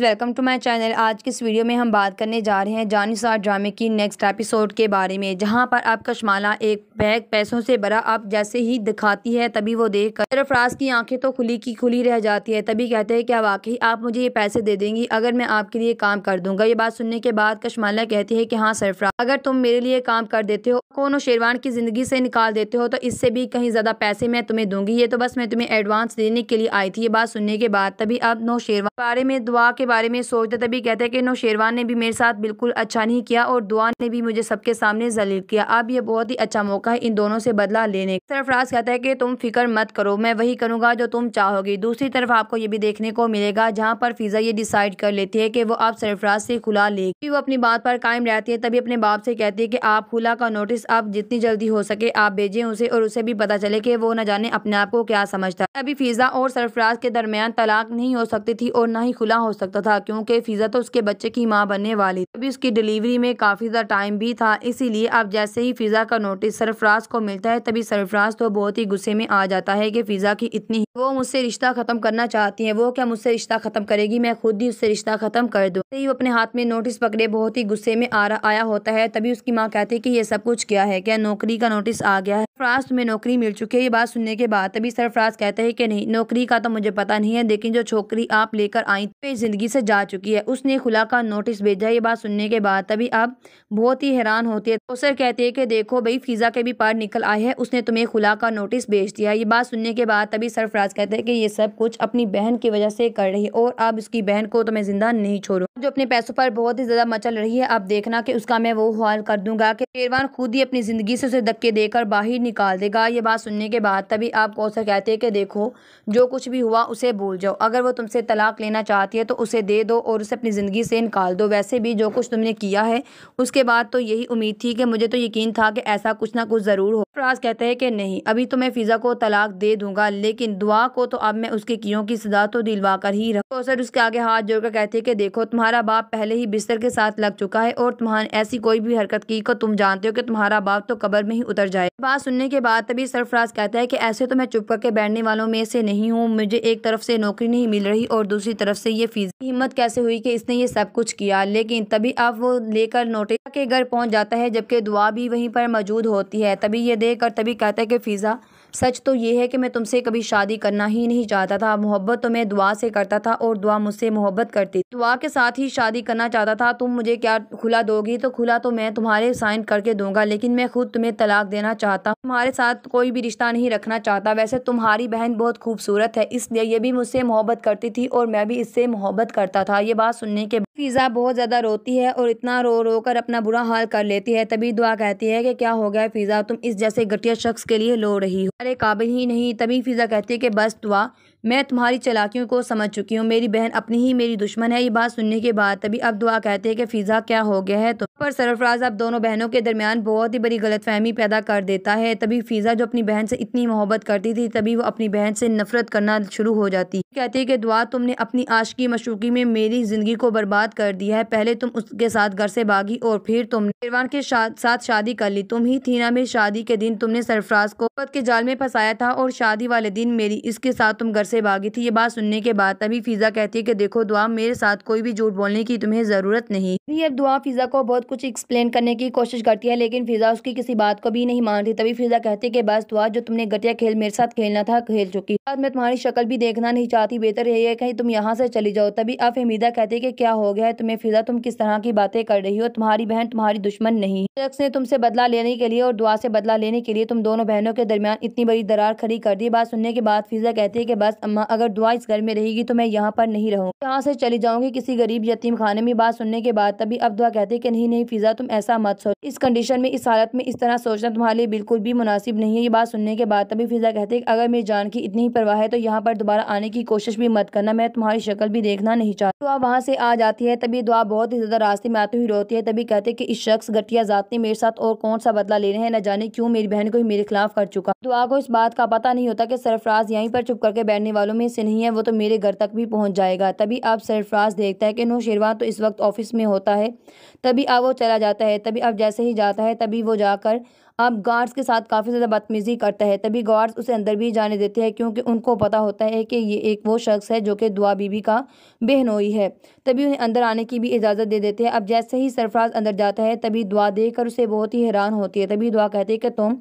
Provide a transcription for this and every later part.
welcome to my channel आज की इस वीडियो में हम बात करने जा रहे हैं जानिसार ड्रामे की नेक्स्ट एपिसोड के बारे में जहां पर अब कशमाला एक बैग पैसों से भरा अब जैसे ही दिखाती है तभी वो देख कर अफराज की आंखें तो खुली की खुली रह जाती है तभी कहते हैं क्या वाकई आप मुझे ये पैसे दे देंगी अगर मैं आपके लिए काम कर दूंगा ये बात सुनने के बाद कशमाला कहती है की हाँ सरफराज अगर तुम मेरे लिए काम कर देते हो कौन शेरवान की ज़िंदगी से निकाल देते हो तो इससे भी कहीं ज़्यादा पैसे मैं तुम्हें दूंगी ये तो बस मैं तुम्हें एडवांस देने के लिए आई थी ये बात सुनने के बाद तभी अब नो शेरवान बारे में दुआ के बारे में सोचता तभी कहते हैं कि शेरवान ने भी मेरे साथ बिल्कुल अच्छा नहीं किया और दुआ ने भी मुझे सबके सामने जलील किया अब यह बहुत ही अच्छा मौका है इन दोनों से बदला लेने का सरफराज कहता है कि तुम फिक्र मत करो मैं वही करूँगा जो तुम चाहोगी दूसरी तरफ आपको ये भी देखने को मिलेगा जहाँ पर फिजा ये डिसाइड कर लेती है की वो आप सरफराज से खुला लेगी वो अपनी बात पर कायम रहती है तभी अपने बाप से कहती है की आप खुला का नोटिस आप जितनी जल्दी हो सके आप भेजे उसे और उसे भी पता चले की वो न जाने अपने आप को क्या समझता है अभी फिजा और सरफराज के दरमियान तलाक नहीं हो सकती थी और न ही खुला हो सकती सकता था क्योंकि फ़िज़ा तो उसके बच्चे की माँ बनने वाली थी अभी उसकी डिलीवरी में काफ़ी ज़्यादा टाइम भी था इसीलिए अब जैसे ही फ़िज़ा का नोटिस सरफराज को मिलता है तभी सरफराज तो बहुत ही गुस्से में आ जाता है कि फ़िज़ा की इतनी वो मुझसे रिश्ता ख़त्म करना चाहती है वो क्या मुझसे रिश्ता ख़त्म करेगी मैं खुद ही उससे रिश्ता ख़त्म कर दूँ वो अपने हाथ में नोटिस पकड़े बहुत ही गुस्से में आया होता है तभी उसकी माँ कहती है की ये सब कुछ क्या है क्या नौकरी का नोटिस आ गया है सरफराज तुम्हें नौकरी मिल चुकी है ये बात सुनने के बाद तभी सरफराज कहते हैं कि नहीं नौकरी का तो मुझे पता नहीं है लेकिन जो छोकरी आप लेकर आई तो ज़िंदगी से जा चुकी है उसने खुला का नोटिस भेजा ये बात सुनने के बाद तभी आप बहुत ही हैरान होती है तो सर कहते हैं कि देखो भाई फिजा के भी पार निकल आए हैं उसने तुम्हें खुला का नोटिस भेज दिया ये बात सुनने के बाद तभी सरफराज कहते हैं कि ये सब कुछ अपनी बहन की वजह से कर रही है और अब उसकी बहन को तो मैं ज़िंदा नहीं छोड़ू जो अपने पैसों पर बहुत ही ज़्यादा मचल रही है आप देखना कि उसका मैं वो हाल कर दूंगा कि शेरवान खुद ही अपनी ज़िंदगी से उसे धक्के देकर बाहर निकाल देगा ये बात सुनने के बाद तभी आप कौसर कहते हैं कि देखो जो कुछ भी हुआ उसे भूल जाओ अगर वो तुमसे तलाक लेना चाहती है तो उसे दे दो और उसे अपनी ज़िंदगी से निकाल दो वैसे भी जो कुछ तुमने किया है उसके बाद तो यही उम्मीद थी कि मुझे तो यकीन था कि ऐसा कुछ ना कुछ ज़रूर हो फराज कहते हैं कि नहीं अभी तो मैं फ़िज़ा को तलाक दे दूंगा लेकिन दुआ को तो अब मैं उसके कीड़ों की सजा तो दिलवा कर ही रहा कौसर उसके आगे हाथ जोड़कर कहते हैं कि देखो तुम्हारा बाप पहले ही बिस्तर के साथ लग चुका है और तुम्हारे ऐसी कोई भी हरकत की को तुम जानते हो कि तुम्हारा बाप तो कबर में ही उतर जाए बात सुनने के बाद तभी सरफराज कहता है कि ऐसे तो मैं चुप करके बैठने वालों में से नहीं हूँ मुझे एक तरफ से नौकरी नहीं मिल रही और दूसरी तरफ से ये फीस हिम्मत कैसे हुई कि इसने ये सब कुछ किया लेकिन तभी अब वो लेकर नोटिस के घर पहुँच जाता है जबकि दुआ भी वहीं पर मौजूद होती है तभी ये देख तभी कहता है कि फ़िज़ा सच तो ये है कि मैं तुमसे कभी शादी करना ही नहीं चाहता था मोहब्बत तो मैं दुआ से करता था और दुआ मुझसे मोहब्बत करती दुआ के साथ ही शादी करना चाहता था तुम मुझे क्या खुला दोगी तो खुला तो मैं तुम्हारे साइन करके दूंगा लेकिन मैं खुद तुम्हें तलाक देना चाहता तुम्हारे साथ कोई भी रिश्ता नहीं रखना चाहता वैसे तुम्हारी बहन बहुत खूबसूरत है इसलिए ये भी मुझसे मोहब्बत करती थी और मैं भी इससे मोहब्बत करता था ये बात सुनने के फिज़ा बहुत ज़्यादा रोती है और इतना रो रो कर अपना बुरा हाल कर लेती है तभी दुआ कहती है कि क्या हो गया फिज़ा तुम इस जैसे घटिया शख्स के लिए लो रही हो अरे काबिल ही नहीं तभी फिज़ा कहती है कि बस दुआ मैं तुम्हारी चलाकियों को समझ चुकी हूँ मेरी बहन अपनी ही मेरी दुश्मन है ये बात सुनने के बाद तभी अब दुआ कहते हैं कि फ़िज़ा क्या हो गया है तो पर सरफराज अब दोनों बहनों के दरमियान बहुत ही बड़ी गलतफहमी पैदा कर देता है तभी फ़िज़ा जो अपनी बहन से इतनी मोहब्बत करती थी तभी वो अपनी बहन से नफरत करना शुरू हो जाती कहती है कि दुआ तुमने अपनी आशकी मशूकी में मेरी ज़िंदगी को बर्बाद कर दिया है पहले तुम उसके साथ घर से भागी और फिर तुमने इरवान के साथ शादी कर ली तुम ही थी ना मेरी शादी के दिन तुमने सरफराज को के जाल में फंसाया था और शादी वाले दिन मेरी इसके साथ तुम घर से भागी थी ये बात सुनने के बाद तभी फिज़ा कहती है कि देखो दुआ मेरे साथ कोई भी झूठ बोलने की तुम्हें ज़रूरत नहीं अब दुआ फिज़ा को बहुत कुछ एक्सप्लेन करने की कोशिश करती है लेकिन फिज़ा उसकी किसी बात को भी नहीं मानती तभी फिज़ा कहती है कि बस दुआ जो तुमने घटिया खेल मेरे साथ खेलना था खेल चुकी बाद में तुम्हारी शक्ल भी देखना नहीं चाहती बेहतर यही है कहीं तुम यहाँ से चली जाओ तभी अब हमीदा कहती है कि क्या हो गया है तुम्हें फिज़ा तुम किस तरह की बातें कर रही हो तुम्हारी बहन तुम्हारी दुश्मन नहीं शख्स ने तुमसे बदला लेने के लिए और दुआ से बदला लेने के लिए तुम दोनों बहनों के दरमियान इतनी बड़ी दरार खड़ी कर दी बात सुनने के बाद फिज़ा कहती है कि बस अगर दुआ इस घर में रहेगी तो मैं यहाँ पर नहीं रहूँगी यहाँ से चली जाऊँगी किसी गरीब यतीम खाने में बात सुनने के बाद तभी अब दुआ कहते है कि नहीं नहीं फिज़ा तुम ऐसा मत सोच इस कंडीशन में इस हालत में इस तरह सोचना तुम्हारे लिए बिल्कुल भी मुनासिब नहीं है ये बात सुनने के बाद तभी फिज़ा कहते है अगर मेरी जान की इतनी ही परवाह है तो यहाँ पर दोबारा आने की कोशिश भी मत करना मैं तुम्हारी शक्ल भी देखना नहीं चाहती दुआ वहाँ से आ जाती है तभी दुआ बहुत ही ज़्यादा रास्ते में आती हुई रोती है तभी कहते कि इस शख्स घटिया जात ने मेरे साथ और कौन सा बदला लेने न जाने क्यों मेरी बहन को ही मेरे खिलाफ कर चुका दुआ को इस बात का पता नहीं होता कि सरफराज यहीं पर चुप करके बैठने करने वालों में से नहीं है वो तो मेरे घर तक भी पहुंच जाएगा तभी आप सरफराज देखता है कि नौशेरवा तो इस वक्त ऑफिस में होता है तभी आप वो चला जाता है तभी आप जैसे ही जाता है तभी वो जाकर आप गार्ड्स के साथ काफ़ी ज़्यादा बदतमीज़ी करता है तभी गार्ड्स उसे अंदर भी जाने देते हैं क्योंकि उनको पता होता है कि ये एक वो शख्स है जो कि दुआ बीबी का बहनोई है तभी उन्हें अंदर आने की भी इजाज़त दे देते हैं अब जैसे ही सरफराज अंदर जाता है तभी दुआ देख उसे बहुत ही हैरान होती है तभी दुआ कहते हैं कि तुम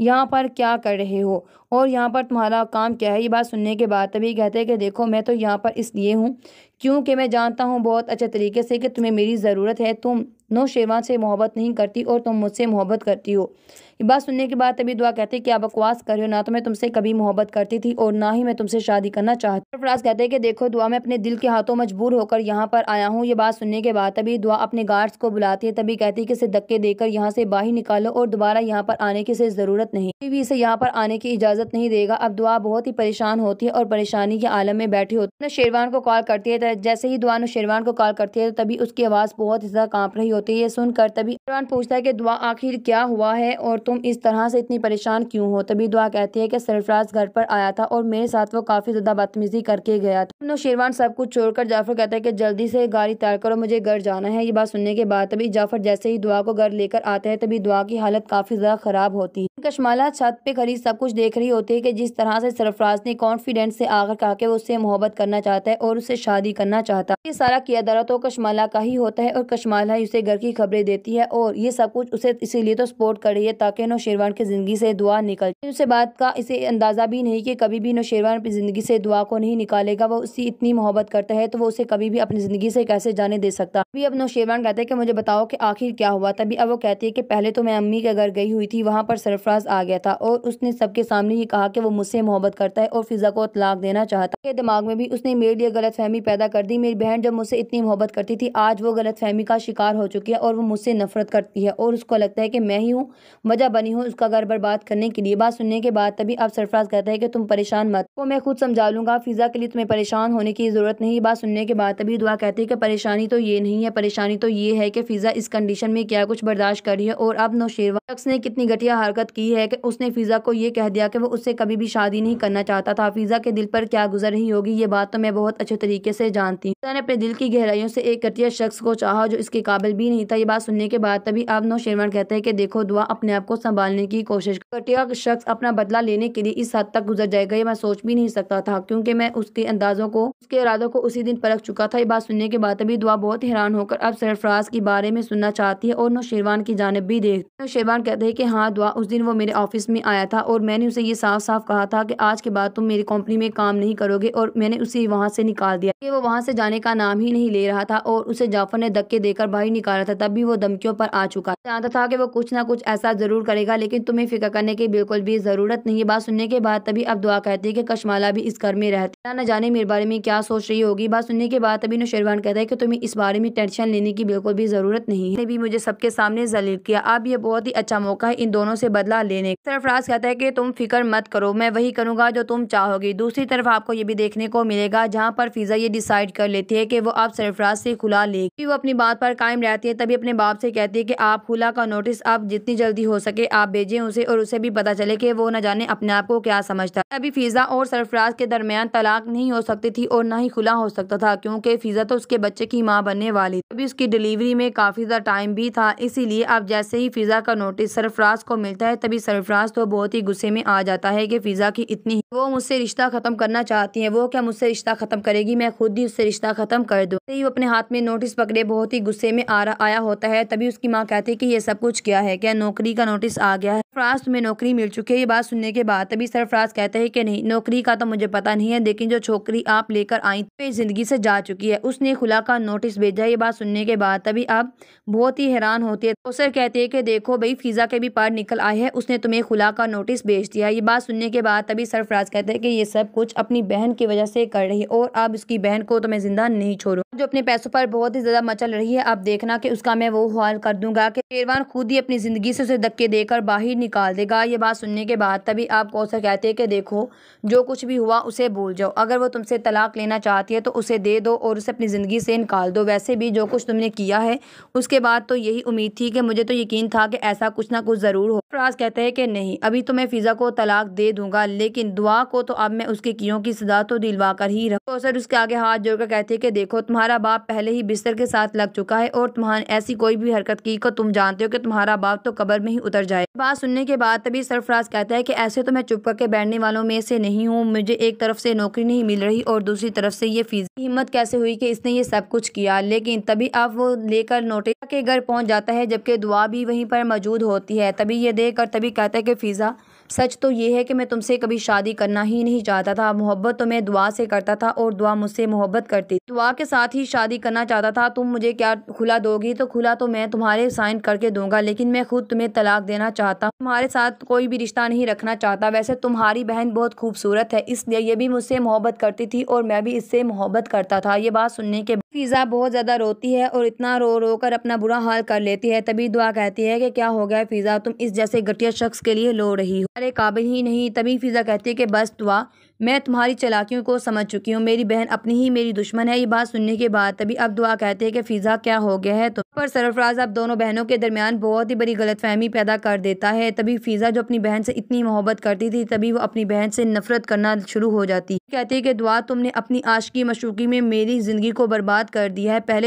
यहाँ पर क्या कर रहे हो और यहाँ पर तुम्हारा काम क्या है ये बात सुनने के बाद तभी कहते हैं कि देखो मैं तो यहाँ पर इसलिए हूँ क्योंकि मैं जानता हूँ बहुत अच्छे तरीके से कि तुम्हें मेरी ज़रूरत है तुम शेवा से मोहब्बत नहीं करती और तुम मुझसे मोहब्बत करती हो ये बात सुनने के बाद तभी दुआ कहते कि आप बकवास कर रहे हो ना तो मैं तुमसे कभी मोहब्बत करती थी और ना ही मैं तुमसे शादी करना चाहती हूँ फराज कहते हैं कि देखो दुआ मैं अपने दिल के हाथों मजबूर होकर यहाँ पर आया हूँ ये बात सुनने के बाद तभी दुआ अपने गार्ड्स को बुलाती है तभी कहती है कि इसे धक्के देकर यहाँ से बाहर निकालो और दोबारा यहाँ पर आने की इसे ज़रूरत नहीं भी इसे यहाँ पर आने की इजाज़त इजाज़त नहीं देगा अब दुआ बहुत ही परेशान होती है और परेशानी के आलम में बैठी होती है शेरवान को कॉल करती है तो जैसे ही दुआ शेरवान को कॉल करती है तो तभी उसकी आवाज़ बहुत ज़्यादा कांप रही होती है ये सुनकर तभी शेरवान पूछता है की दुआ आखिर क्या हुआ है और तुम इस तरह से इतनी परेशान क्यूँ हो तभी दुआ कहती है की सरफराज घर पर आया था और मेरे साथ वो काफ़ी ज़्यादा बदतमीजी करके गया था शेरवान सब कुछ छोड़कर जाफर कहता है की जल्दी से गाड़ी तैयार करो मुझे घर जाना है ये बात सुनने के बाद तभी जाफर जैसे ही दुआ को घर लेकर आते हैं तभी दुआ की हालत काफ़ी ज़्यादा ख़राब होती है कश्माला छत पे खड़ी सब कुछ देख रही होती है कि जिस तरह से सरफराज ने कॉन्फिडेंस से आकर कहा कि वो उससे मोहब्बत करना चाहता है और उससे शादी करना चाहता है ये सारा किया दरा तो कशमाला का ही होता है और कश्माला ही उसे घर की खबरें देती है और ये सब कुछ उसे इसीलिए तो सपोर्ट कर रही है ताकि नौशेरवान की ज़िंदगी से दुआ निकल उसे बात का इसे अंदाज़ा भी नहीं की कभी भी नौशेरवान अपनी ज़िंदगी से दुआ को नहीं निकालेगा वो उसकी इतनी मोहब्बत करता है तो वो उसे कभी भी अपनी ज़िंदगी से कैसे जाने दे सकता अभी अब नौशेरवान कहते हैं कि मुझे बताओ कि आखिर क्या हुआ तभी अब वो कहती है कि पहले तो मैं अम्मी के घर गई हुई थी वहाँ पर सरफराज आ गया था और उसने सबके सामने ने ही कहा कि वो मुझसे मोहब्बत करता है और फिज़ा को तलाक देना चाहता है दिमाग में भी उसने मेरे लिए गलत फहमी पैदा कर दी मेरी बहन जब मुझसे इतनी मोहब्बत करती थी आज वो गलत फहमी का शिकार हो चुकी है और वो मुझसे नफरत करती है और उसको लगता है कि मैं ही हूँ वजह बनी हूँ उसका घर बर्बाद करने के लिए बात सुनने के बाद तभी अब सरफराज कहता है कि तुम परेशान मत वो मैं खुद समझा लूंगा फिज़ा के लिए तुम्हें परेशान होने की ज़रूरत नहीं बात सुनने के बाद तभी दुआ कहती है कि परेशानी तो ये नहीं है परेशानी तो ये है कि फिज़ा इस कंडीशन में क्या कुछ बर्दाश्त कर रही है और अब नौशेरवा शख्स ने कितनी घटिया हरकत की है कि उसने फिज़ा को ये कह दिया कि वो उससे कभी भी शादी नहीं करना चाहता था हफीज़ा के दिल पर क्या गुजर रही होगी ये बात तो मैं बहुत अच्छे तरीके से जानती हूँ ने अपने दिल की गहराइयों से एक कटिया शख्स को चाह जो इसके काबिल भी नहीं था ये बात सुनने के बाद तभी आप नौ शेरवान कहते हैं की देखो दुआ अपने आप को संभालने की कोशिश कटिया शख्स अपना बदला लेने के लिए इस हद तक गुजर जाएगा ये मैं सोच भी नहीं सकता था क्योंकि मैं उसके अंदाजों को उसके इरादों को उसी दिन परख चुका था ये बात सुनने के बाद तभी दुआ बहुत हैरान होकर अब सरफराज के बारे में सुनना चाहती है और नौ शेरवान की जानब भी देख नौ शेरवान कहते हैं की हाँ दुआ उस दिन वो मेरे ऑफिस में आया था और मैंने उसे ये ये साफ साफ कहा था कि आज के बाद तुम मेरी कंपनी में काम नहीं करोगे और मैंने उसे वहाँ से निकाल दिया कि वो वहाँ से जाने का नाम ही नहीं ले रहा था और उसे जाफर ने धक्के देकर बाहर निकाला था तब भी वो धमकियों पर आ चुका जानता था कि वो कुछ ना कुछ ऐसा जरूर करेगा लेकिन तुम्हें फिक्र करने की बिल्कुल भी जरूरत नहीं है बात सुनने के बाद तभी अब दुआ कहती है की कश्माला भी इस घर में रहती है न जाने मेरे बारे में क्या सोच रही होगी बात सुनने के बाद तभी नौशेरवान कहता है की तुम्हें इस बारे में टेंशन लेने की बिल्कुल भी जरूरत नहीं है भी मुझे सबके सामने जलील किया अब ये बहुत ही अच्छा मौका है इन दोनों से बदला लेने सरफराज कहता है कि तुम फिक्र मत करो मैं वही करूँगा जो तुम चाहोगी दूसरी तरफ आपको ये भी देखने को मिलेगा जहाँ पर फ़िज़ा ये डिसाइड कर लेती है कि वो अब सरफराज से खुला ले वो अपनी बात पर कायम रहती है तभी अपने बाप से कहती है कि आप खुला का नोटिस आप जितनी जल्दी हो सके आप भेजें उसे और उसे भी पता चले कि वो न जाने अपने आप को क्या समझता अभी फ़िज़ा और सरफराज के दरमियान तलाक नहीं हो सकती थी और ना ही खुला हो सकता था क्योंकि फ़िज़ा तो उसके बच्चे की माँ बनने वाली थी अभी उसकी डिलीवरी में काफ़ी ज़्यादा टाइम भी था इसीलिए अब जैसे ही फ़िज़ा का नोटिस सरफराज को मिलता है तभी सरफराज तो बहुत ही गुस्से में आ जाता जाता है कि फ़िज़ा की इतनी वो मुझसे रिश्ता ख़त्म करना चाहती है वो क्या मुझसे रिश्ता ख़त्म करेगी मैं खुद ही उससे रिश्ता ख़त्म कर दूँ वो अपने हाथ में नोटिस पकड़े बहुत ही गुस्से में आ रहा आया होता है तभी उसकी माँ कहती है की ये सब कुछ क्या है क्या नौकरी का नोटिस आ गया है सरफराज तुम्हें नौकरी मिल चुकी है ये बात सुनने के बाद तभी सरफराज कहते हैं की नहीं नौकरी का तो मुझे पता नहीं है लेकिन जो छोकरी आप लेकर आई मेरी ज़िंदगी से जा चुकी है उसने खुला का नोटिस भेजा ये बात सुनने के बाद तभी आप बहुत ही हैरान होती है तो सर कहते हैं कि देखो भाई फ़िज़ा के भी पार निकल आए है उसने तुम्हें खुला का नोटिस भेज दिया ये बात सुनने के बाद तभी सरफराज कहते हैं कि ये सब कुछ अपनी बहन की वजह से कर रही और अब इसकी बहन को तो मैं ज़िंदा नहीं छोड़ूँ जो अपने पैसों पर बहुत ही ज़्यादा मचल रही है आप देखना कि उसका मैं वो हाल कर दूंगा कि शेरवान खुद ही अपनी ज़िंदगी से उसे धक्के देकर बाहर निकाल देगा ये बात सुनने के बाद तभी आप कौसर कहते हैं कि देखो जो कुछ भी हुआ उसे भूल जाओ अगर वो तुमसे तलाक लेना चाहती है तो उसे दे दो और उसे अपनी ज़िंदगी से निकाल दो वैसे भी जो कुछ तुमने किया है उसके बाद तो यही उम्मीद थी कि मुझे तो यकीन था कि ऐसा कुछ ना कुछ ज़रूर हो फराज कहते हैं कि नहीं अभी तो मैं फ़िज़ा को तलाक दे दूंगा लेकिन दुआ को तो अब मैं उसके कीड़ों की सजा तो दिलवा कर ही रहा कौसर उसके आगे हाथ जोड़कर कहते हैं कि देखो तुम्हारा तुम्हारा बाप पहले ही बिस्तर के साथ लग चुका है और तुम्हारे ऐसी कोई भी हरकत की को तुम जानते हो कि तुम्हारा बाप तो कबर में ही उतर जाए बात सुनने के बाद तभी सरफराज कहता है कि ऐसे तो मैं चुप करके बैठने वालों में से नहीं हूँ मुझे एक तरफ से नौकरी नहीं मिल रही और दूसरी तरफ से ये फीस हिम्मत कैसे हुई की इसने ये सब कुछ किया लेकिन तभी अब वो लेकर नोटिस के घर पहुँच जाता है जबकि दुआ भी वहीं पर मौजूद होती है तभी ये देख तभी कहता है की फ़िज़ा सच तो ये है कि मैं तुमसे कभी शादी करना ही नहीं चाहता था मोहब्बत तो मैं दुआ से करता था और दुआ मुझसे मोहब्बत करती दुआ के साथ ही शादी करना चाहता था तुम मुझे क्या खुला दोगी तो खुला तो मैं तुम्हारे साइन करके दूंगा लेकिन मैं खुद तुम्हें तलाक देना चाहता हूँ तुम्हारे साथ कोई भी रिश्ता नहीं रखना चाहता वैसे तुम्हारी बहन बहुत खूबसूरत है इसलिए ये भी मुझसे मोहब्बत करती थी और मैं भी इससे मोहब्बत करता था ये बात सुनने के फिज़ा बहुत ज़्यादा रोती है और इतना रो रो कर अपना बुरा हाल कर लेती है तभी दुआ कहती है कि क्या हो गया फिज़ा तुम इस जैसे घटिया शख्स के लिए लो रही हो अरे काबिल ही नहीं तभी फिज़ा कहती है कि बस दुआ मैं तुम्हारी चलाकियों को समझ चुकी हूँ मेरी बहन अपनी ही मेरी दुश्मन है ये बात सुनने के बाद तभी अब दुआ कहते हैं कि फिज़ा क्या हो गया है तो पर सरफराज अब दोनों बहनों के दरमियान बहुत ही बड़ी गलतफहमी पैदा कर देता है तभी फिज़ा जो अपनी बहन से इतनी मोहब्बत करती थी तभी वो अपनी बहन से नफरत करना शुरू हो जाती कहती है कि दुआ तुमने अपनी आशकी मशूकी में मेरी ज़िंदगी को बर्बाद कर दिया है पहले